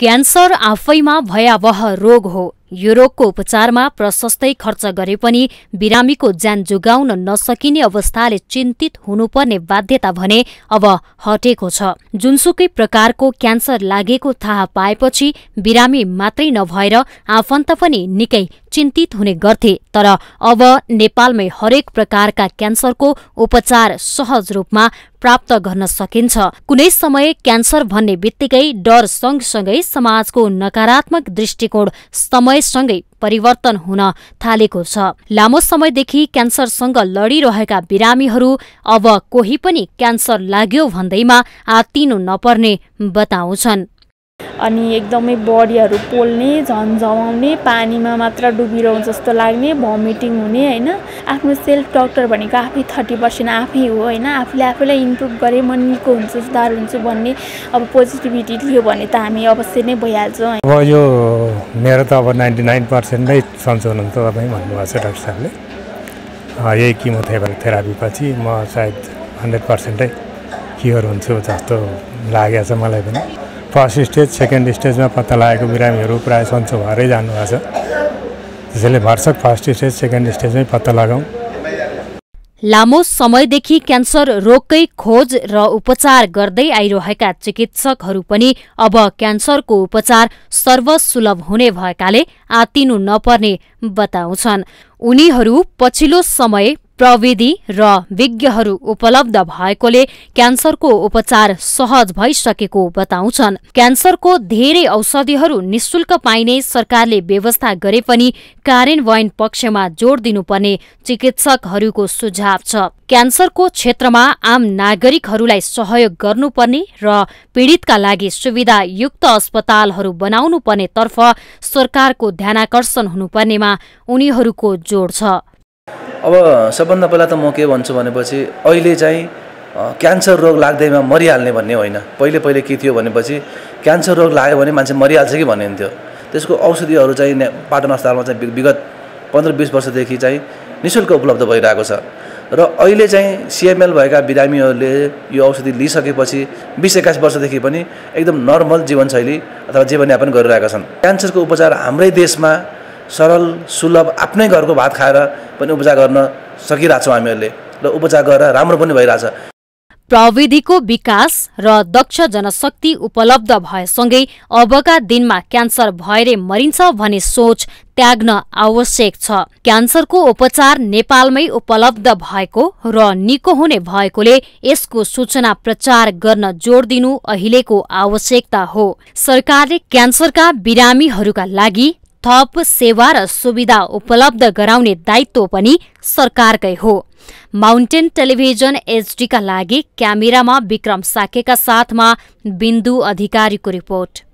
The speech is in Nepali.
क्यान्सर आफैमा भयावह रोग हो यो रोगको उपचारमा प्रशस्तै खर्च गरे पनि बिरामीको ज्यान जोगाउन नसकिने अवस्थाले चिन्तित हुनुपर्ने बाध्यता भने अब हटेको छ जुनसुकै प्रकारको क्यान्सर लागेको थाहा पाएपछि बिरामी मात्रै नभएर आफन्त पनि निकै चिन्तित हुने गर्थे तर अब नेपालमै हरेक प्रकारका क्यान्सरको उपचार सहज रूपमा प्राप्त गर्न सकिन्छ कुनै समय क्यान्सर भन्ने बित्तिकै डर सँगसँगै समाजको नकारात्मक दृष्टिकोण समयसँगै परिवर्तन हुन थालेको छ लामो समयदेखि क्यान्सरसँग लडिरहेका बिरामीहरू अब कोही पनि क्यान्सर लाग्यो भन्दैमा आत्तिनु नपर्ने बताउँछन् अनि एकदमै बडीहरू पोल्ने झन्झाउने पानीमा मात्र डुबिरहँ जस्तो लाग्ने भमिटिङ हुने होइन आफ्नो सेल्फ डक्टर भनेको आफै थर्टी पर्सेन्ट आफै हो होइन आफूले आफैलाई इम्प्रुभ गरेँ म निको हुन्छु सुधार हुन्छु भन्ने अब पोजिटिभिटी लियो भने त हामी अवश्य नै भइहाल्छौँ अब यो मेरो त अब नाइन्टी नाइन पर्सेन्ट नै सन्चो तपाईँ भन्नुभएको छ डाक्टर साहबले यही थेरापी पछि म सायद हन्ड्रेड पर्सेन्टै क्योर हुन्छु जस्तो लागेको छ मलाई पनि फर्स्ट स्टेज सेकेन्ड स्टेजमा पत्ता लागेको बिरामीहरू प्रायः सन्चो भएरै जानुभएको छ त्यसैले भर्सक फर्स्ट स्टेज सेकेन्ड स्टेजमै पत्ता लगाउँ लामो समयदेखि क्यान्सर रोगकै खोज र उपचार गर्दै आइरहेका चिकित्सकहरू पनि अब क्यान्सरको उपचार सर्वसुलभ हुने भएकाले आतिनु नपर्ने बताउँछन् उनीहरू पछिल्लो समय प्रविधि र विज्ञहरू उपलब्ध भएकोले क्यान्सरको उपचार सहज भइसकेको बताउँछन् क्यान्सरको धेरै औषधिहरू निशुल्क पाइने सरकारले व्यवस्था गरे पनि कार्यान्वयन पक्षमा जोड दिनुपर्ने चिकित्सकहरूको सुझाव छ क्यान्सरको क्षेत्रमा आम नागरिकहरूलाई सहयोग गर्नुपर्ने र पीडितका लागि सुविधायुक्त अस्पतालहरू बनाउनुपर्नेतर्फ सरकारको ध्यानाकर्षण हुनुपर्नेमा उनीहरूको जोड छ अब सबभन्दा पहिला त म के भन्छु भनेपछि अहिले चाहिँ क्यान्सर रोग लाग्दैमा मरिहाल्ने भन्ने होइन पहिले पहिले के थियो भनेपछि क्यान्सर रोग लाग्यो भने मान्छे मरिहाल्छ कि भनिन्थ्यो त्यसको औषधिहरू चाहिँ पाटन अस्पतालमा चाहिँ विगत पन्ध्र बिस वर्षदेखि चाहिँ नि शुल्क उपलब्ध भइरहेको छ र अहिले चाहिँ सिएमएल भएका बिरामीहरूले यो औषधि लिइसकेपछि बिस एक्काइस वर्षदेखि पनि एकदम नर्मल जीवनशैली अथवा जीवनयापन गरिरहेका छन् क्यान्सरको उपचार हाम्रै देशमा सरल सुलभ आफ्नै घरको भात खाएर पनि उपचार गर्न सकिरहेछौँ हामीहरूले र उपचार गरेर राम्रो पनि भइरहेछ प्रविधिको विकास र दक्ष जनशक्ति उपलब्ध भएसँगै अबका दिनमा क्यान्सर भएरै मरिन्छ भन्ने सोच त्याग्न आवश्यक छ क्यान्सरको उपचार नेपालमै उपलब्ध भएको र निको हुने भएकोले यसको सूचना प्रचार गर्न जोड दिनु अहिलेको आवश्यकता हो सरकारले क्यान्सरका बिरामीहरूका लागि थप सेवा र सुविधा उपलब्ध गराउने दायित्व पनि सरकारकै हो माउन्टेन टेलिभिजन एचडीका लागि क्यामेरामा विक्रम साकेका साथमा बिन्दु अधिकारीको रिपोर्ट